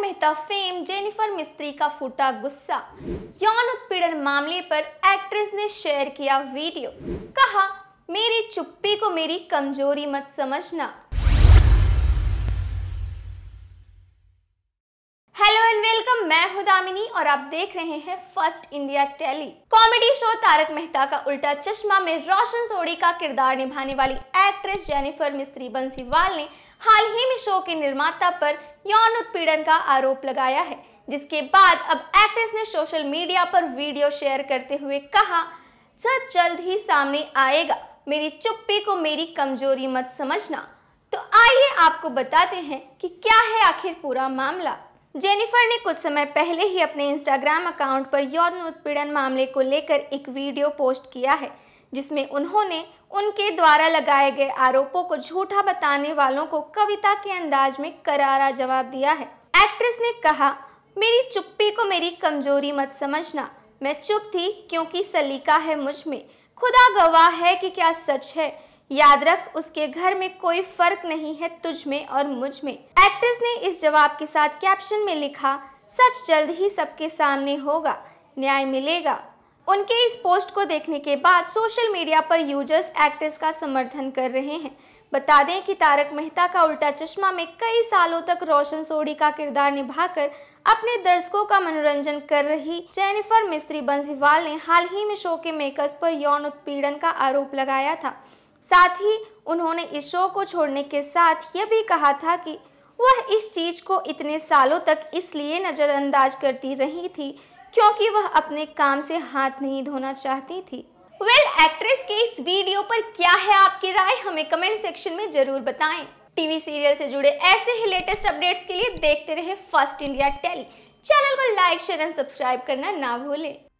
Mehta fame Jennifer मिस्त्री का फूटा गुस्सा यौन उत्पीड़न मामले पर एक्ट्रेस ने शेयर किया वीडियो कहा मेरी चुप्पी को मेरी कमजोरी मत समझना हेलो एंड वेलकम मैं हूं दामिनी और आप देख रहे हैं first India tele comedy show Taarak Mehta Ka Ooltah चश्मा में रोशन सोडी का किरदार निभाने वाली एक्ट्रेस जेनिफर मिस्त्री बंसीवाल ने हाल ही में शो के निर्माता पर यौन उत्पीड़न का आरोप लगाया है जिसके बाद अब एक्ट्रेस ने सोशल मीडिया पर वीडियो शेयर करते हुए कहा सच जल्द ही सामने आएगा मेरी चुप्पी को मेरी कमजोरी मत समझना तो आइए आपको बताते हैं कि क्या है आखिर पूरा मामला जेनिफर ने कुछ समय पहले ही अपने इंस्टाग्राम अकाउंट पर यौन उत्पीड़न मामले को लेकर एक वीडियो पोस्ट किया है जिसमें उन्होंने उनके द्वारा लगाए गए आरोपों को झूठा बताने वालों को कविता के अंदाज में करारा जवाब दिया है एक्ट्रेस ने कहा मेरी चुप्पी को मेरी कमजोरी मत समझना मैं चुप थी क्योंकि सलीका है मुझ में खुदा गवाह है कि क्या सच है याद रख उसके घर में कोई फर्क नहीं है तुझ में और मुझ में एक्ट्रेस ने इस जवाब के साथ कैप्शन में लिखा सच जल्द ही सबके सामने होगा न्याय मिलेगा उनके इस पोस्ट को देखने के बाद सोशल मीडिया पर यूजर्स एक्ट्रेस का समर्थन कर रहे हैं बता दें कि तारक मेहता का उल्टा चश्मा में कई सालों तक रोशन सोडी का किरदार निभाकर अपने दर्शकों का मनोरंजन कर रही जेनिफर मिस्त्री बंसीवाल ने हाल ही में शो के मेकर्स पर यौन उत्पीड़न का आरोप लगाया था साथ ही उन्होंने इस शो को छोड़ने के साथ यह भी कहा था कि वह इस चीज को इतने सालों तक इसलिए नज़रअंदाज करती रही थी क्योंकि वह अपने काम से हाथ नहीं धोना चाहती थी वेल well, एक्ट्रेस के इस वीडियो पर क्या है आपकी राय हमें कमेंट सेक्शन में जरूर बताएं टीवी सीरियल से जुड़े ऐसे ही लेटेस्ट अपडेट्स के लिए देखते रहे फर्स्ट इंडिया टेली चैनल को लाइक शेयर एंड सब्सक्राइब करना ना भूलें